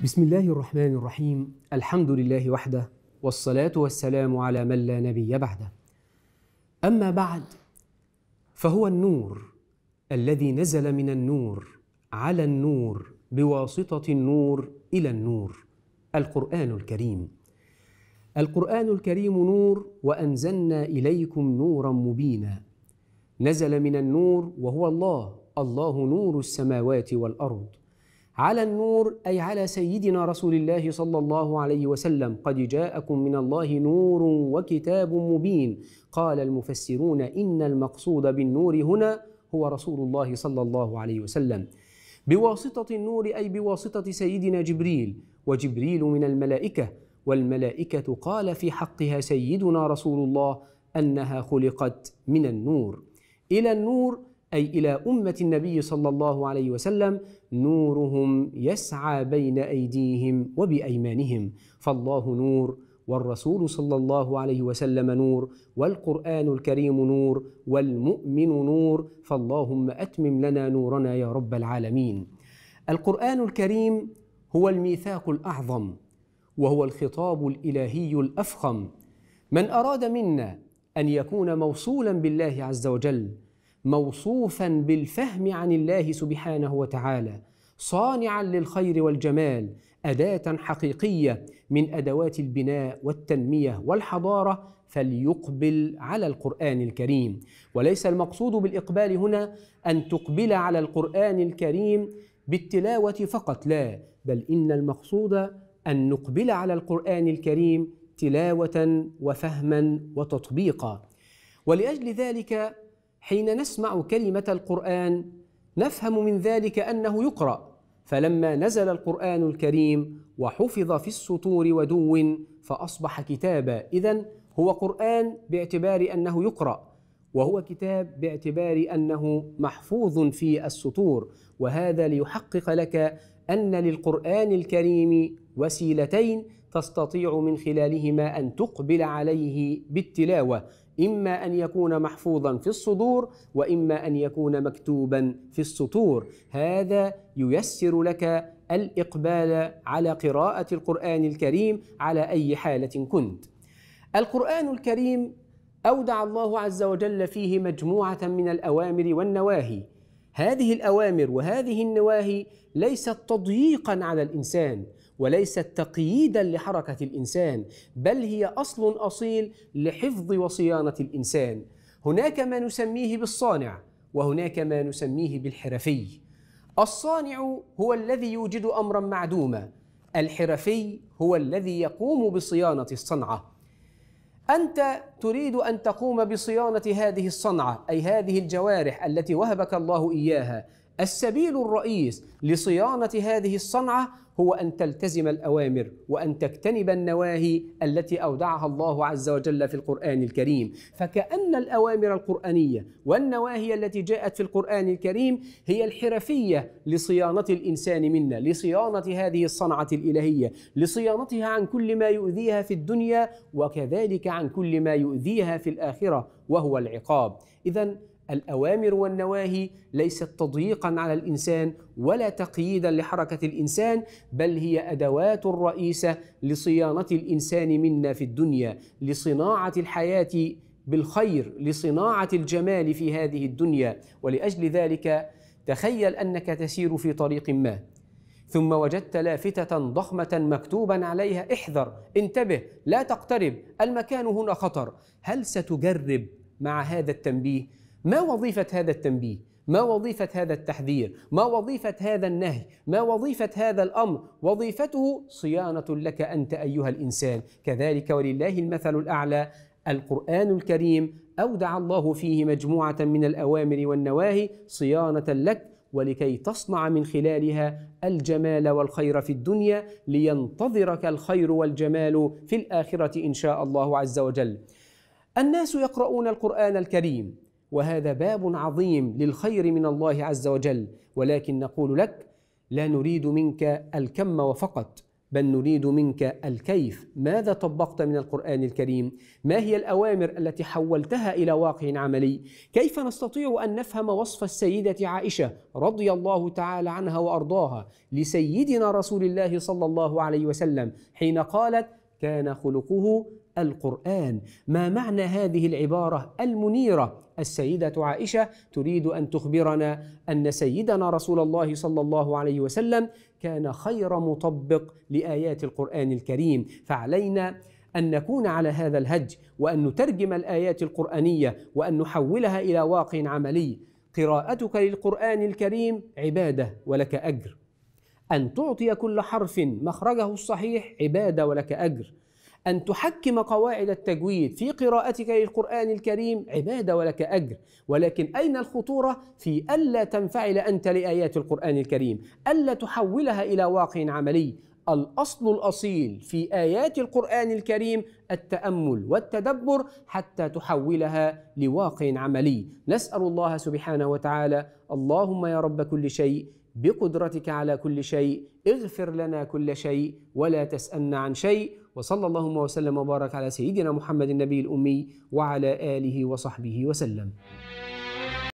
بسم الله الرحمن الرحيم الحمد لله وحده والصلاة والسلام على من لا نبي بعده أما بعد فهو النور الذي نزل من النور على النور بواسطة النور إلى النور القرآن الكريم القرآن الكريم نور وأنزلنا إليكم نورا مبينا نزل من النور وهو الله الله نور السماوات والأرض على النور أي على سيدنا رسول الله صلى الله عليه وسلم قد جاءكم من الله نور وكتاب مبين قال المفسرون إن المقصود بالنور هنا هو رسول الله صلى الله عليه وسلم بواسطة النور أي بواسطة سيدنا جبريل وجبريل من الملائكة والملائكة قال في حقها سيدنا رسول الله أنها خلقت من النور إلى النور أي إلى أمة النبي صلى الله عليه وسلم نورهم يسعى بين أيديهم وبأيمانهم فالله نور والرسول صلى الله عليه وسلم نور والقرآن الكريم نور والمؤمن نور فاللهم أتمم لنا نورنا يا رب العالمين القرآن الكريم هو الميثاق الأعظم وهو الخطاب الإلهي الأفخم من أراد منا أن يكون موصولا بالله عز وجل موصوفا بالفهم عن الله سبحانه وتعالى صانعا للخير والجمال اداه حقيقيه من ادوات البناء والتنميه والحضاره فليقبل على القران الكريم وليس المقصود بالاقبال هنا ان تقبل على القران الكريم بالتلاوه فقط لا بل ان المقصود ان نقبل على القران الكريم تلاوه وفهما وتطبيقا ولاجل ذلك حين نسمع كلمة القرآن نفهم من ذلك أنه يقرأ فلما نزل القرآن الكريم وحفظ في السطور ودو فأصبح كتابا إذا هو قرآن باعتبار أنه يقرأ وهو كتاب باعتبار أنه محفوظ في السطور وهذا ليحقق لك أن للقرآن الكريم وسيلتين تستطيع من خلالهما أن تقبل عليه بالتلاوة إما أن يكون محفوظا في الصدور وإما أن يكون مكتوبا في السطور هذا ييسر لك الإقبال على قراءة القرآن الكريم على أي حالة كنت القرآن الكريم أودع الله عز وجل فيه مجموعة من الأوامر والنواهي هذه الأوامر وهذه النواهي ليست تضييقا على الإنسان وليست تقييدا لحركه الانسان بل هي اصل اصيل لحفظ وصيانه الانسان هناك ما نسميه بالصانع وهناك ما نسميه بالحرفي الصانع هو الذي يوجد امرا معدوما الحرفي هو الذي يقوم بصيانه الصنعه انت تريد ان تقوم بصيانه هذه الصنعه اي هذه الجوارح التي وهبك الله اياها السبيل الرئيس لصيانه هذه الصنعه هو أن تلتزم الأوامر وأن تجتنب النواهي التي أودعها الله عز وجل في القرآن الكريم فكأن الأوامر القرآنية والنواهي التي جاءت في القرآن الكريم هي الحرفية لصيانة الإنسان منا لصيانة هذه الصنعة الإلهية لصيانتها عن كل ما يؤذيها في الدنيا وكذلك عن كل ما يؤذيها في الآخرة وهو العقاب إذا الأوامر والنواهي ليست تضييقا على الإنسان ولا تقييدا لحركة الإنسان بل هي أدوات رئيسة لصيانة الإنسان منا في الدنيا لصناعة الحياة بالخير لصناعة الجمال في هذه الدنيا ولأجل ذلك تخيل أنك تسير في طريق ما ثم وجدت لافتة ضخمة مكتوبا عليها احذر انتبه لا تقترب المكان هنا خطر هل ستجرب مع هذا التنبيه ما وظيفة هذا التنبيه؟ ما وظيفة هذا التحذير؟ ما وظيفة هذا النهي؟ ما وظيفة هذا الأمر؟ وظيفته صيانة لك أنت أيها الإنسان، كذلك ولله المثل الأعلى القرآن الكريم أودع الله فيه مجموعة من الأوامر والنواهي صيانة لك ولكي تصنع من خلالها الجمال والخير في الدنيا لينتظرك الخير والجمال في الآخرة إن شاء الله عز وجل. الناس يقرؤون القرآن الكريم وهذا باب عظيم للخير من الله عز وجل ولكن نقول لك لا نريد منك الكم وفقط بل نريد منك الكيف ماذا طبقت من القرآن الكريم ما هي الأوامر التي حولتها إلى واقع عملي كيف نستطيع أن نفهم وصف السيدة عائشة رضي الله تعالى عنها وأرضاها لسيدنا رسول الله صلى الله عليه وسلم حين قالت كان خلقه القرآن ما معنى هذه العبارة المنيرة السيدة عائشة تريد أن تخبرنا أن سيدنا رسول الله صلى الله عليه وسلم كان خير مطبق لآيات القرآن الكريم فعلينا أن نكون على هذا الهج وأن نترجم الآيات القرآنية وأن نحولها إلى واقع عملي قراءتك للقرآن الكريم عبادة ولك أجر أن تعطي كل حرف مخرجه الصحيح عبادة ولك أجر أن تحكم قواعد التجويد في قراءتك للقرآن الكريم عبادة ولك أجر ولكن أين الخطورة في ألا تنفعل أنت لآيات القرآن الكريم ألا تحولها إلى واقع عملي الأصل الأصيل في آيات القرآن الكريم التأمل والتدبر حتى تحولها لواقع عملي نسأل الله سبحانه وتعالى اللهم يا رب كل شيء بقدرتك على كل شيء اغفر لنا كل شيء ولا تسألنا عن شيء وصلى اللهم وسلم وبارك على سيدنا محمد النبي الأمي وعلى آله وصحبه وسلم